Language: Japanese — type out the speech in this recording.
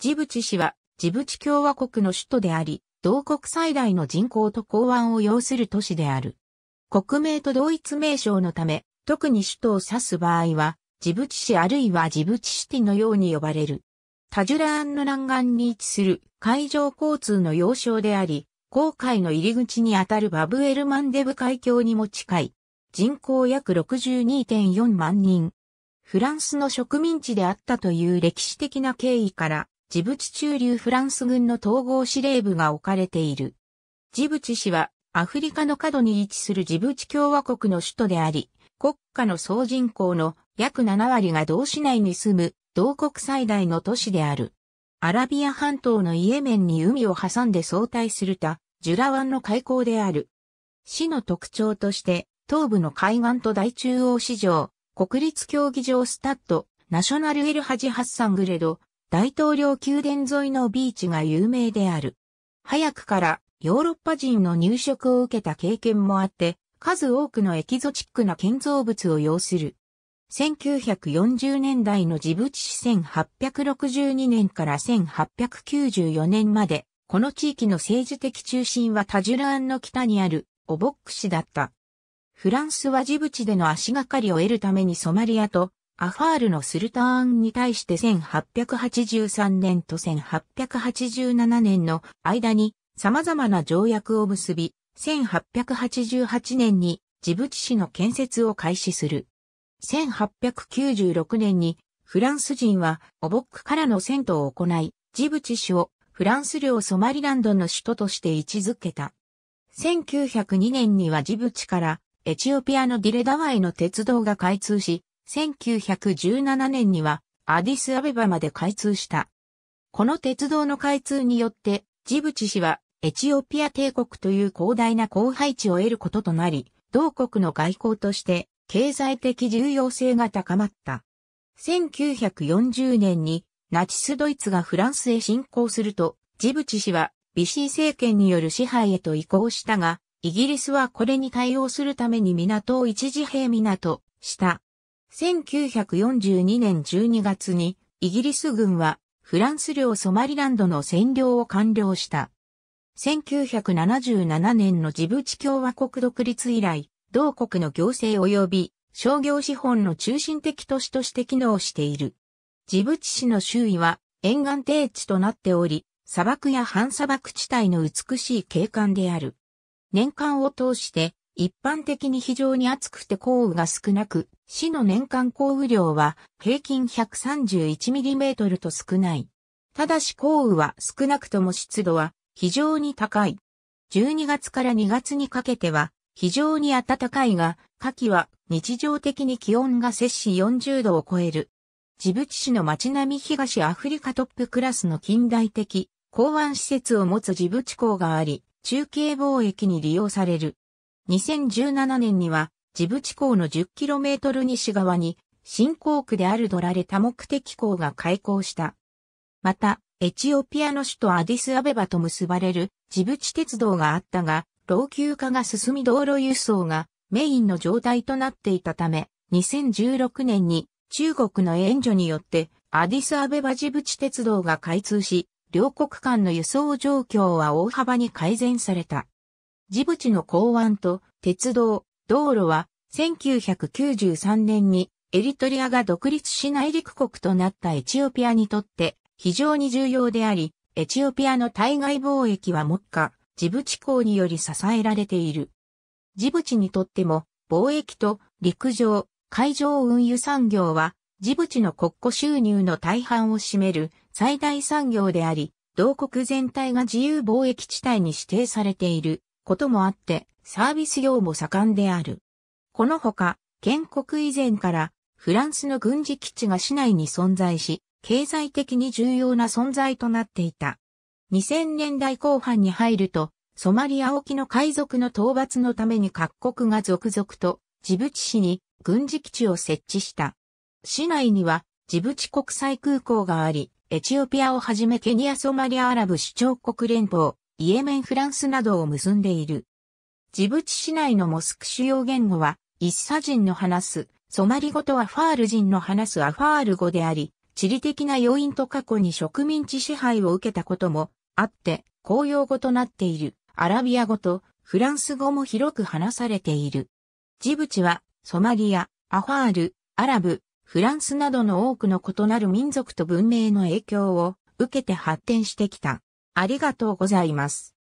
ジブチ市は、ジブチ共和国の首都であり、同国最大の人口と港湾を要する都市である。国名と同一名称のため、特に首都を指す場合は、ジブチ市あるいはジブチシティのように呼ばれる。タジュラーンの南岸に位置する海上交通の要衝であり、航海の入り口にあたるバブエルマンデブ海峡にも近い。人口約62.4万人。フランスの植民地であったという歴史的な経緯から、ジブチ中流フランス軍の統合司令部が置かれている。ジブチ市はアフリカの角に位置するジブチ共和国の首都であり、国家の総人口の約7割が同市内に住む同国最大の都市である。アラビア半島のイエメンに海を挟んで相対するた、ジュラ湾の海溝である。市の特徴として、東部の海岸と大中央市場、国立競技場スタッド、ナショナルエルハジハッサングレド、大統領宮殿沿いのビーチが有名である。早くからヨーロッパ人の入植を受けた経験もあって、数多くのエキゾチックな建造物を要する。1940年代のジブチ市1862年から1894年まで、この地域の政治的中心はタジュラーンの北にあるオボック市だった。フランスはジブチでの足がかりを得るためにソマリアとアファールのスルターンに対して1883年と1887年の間に様々な条約を結び、1888年にジブチ市の建設を開始する。1896年にフランス人はオボックからの遷都を行い、ジブチ市をフランス領ソマリランドの首都として位置づけた。1902年にはジブチからエチオピアのディレダワへの鉄道が開通し、1917年にはアディスアベバまで開通した。この鉄道の開通によって、ジブチ氏はエチオピア帝国という広大な広配地を得ることとなり、同国の外交として経済的重要性が高まった。1940年にナチスドイツがフランスへ侵攻すると、ジブチ氏はビシー政権による支配へと移行したが、イギリスはこれに対応するために港を一時閉港した。1942年12月にイギリス軍はフランス領ソマリランドの占領を完了した。1977年のジブチ共和国独立以来、同国の行政及び商業資本の中心的都市として機能している。ジブチ市の周囲は沿岸低地となっており、砂漠や半砂漠地帯の美しい景観である。年間を通して一般的に非常に暑くて降雨が少なく、市の年間降雨量は平均 131mm と少ない。ただし降雨は少なくとも湿度は非常に高い。12月から2月にかけては非常に暖かいが、夏季は日常的に気温が摂氏40度を超える。ジブチ市の街並み東アフリカトップクラスの近代的港湾施設を持つジブチ港があり、中継貿易に利用される。2017年には、ジブチ港の 10km 西側に、新港区であるドラレタ目的港が開港した。また、エチオピアの首都アディスアベバと結ばれるジブチ鉄道があったが、老朽化が進み道路輸送がメインの状態となっていたため、2016年に中国の援助によってアディスアベバジブチ鉄道が開通し、両国間の輸送状況は大幅に改善された。ジブチの港湾と鉄道、道路は1993年にエリトリアが独立し内陸国となったエチオピアにとって非常に重要であり、エチオピアの対外貿易は目下、ジブチ港により支えられている。ジブチにとっても貿易と陸上、海上運輸産業はジブチの国庫収入の大半を占める最大産業であり、同国全体が自由貿易地帯に指定されている。こともあって、サービス業も盛んである。このほか、建国以前からフランスの軍事基地が市内に存在し、経済的に重要な存在となっていた。2000年代後半に入ると、ソマリア沖の海賊の討伐のために各国が続々とジブチ市に軍事基地を設置した。市内にはジブチ国際空港があり、エチオピアをはじめケニアソマリアアラブ首長国連邦、イエメンフランスなどを結んでいる。ジブチ市内のモスク主要言語は、イッサ人の話す、ソマリ語とアファール人の話すアファール語であり、地理的な要因と過去に植民地支配を受けたこともあって、公用語となっているアラビア語とフランス語も広く話されている。ジブチは、ソマリア、アファール、アラブ、フランスなどの多くの異なる民族と文明の影響を受けて発展してきた。ありがとうございます。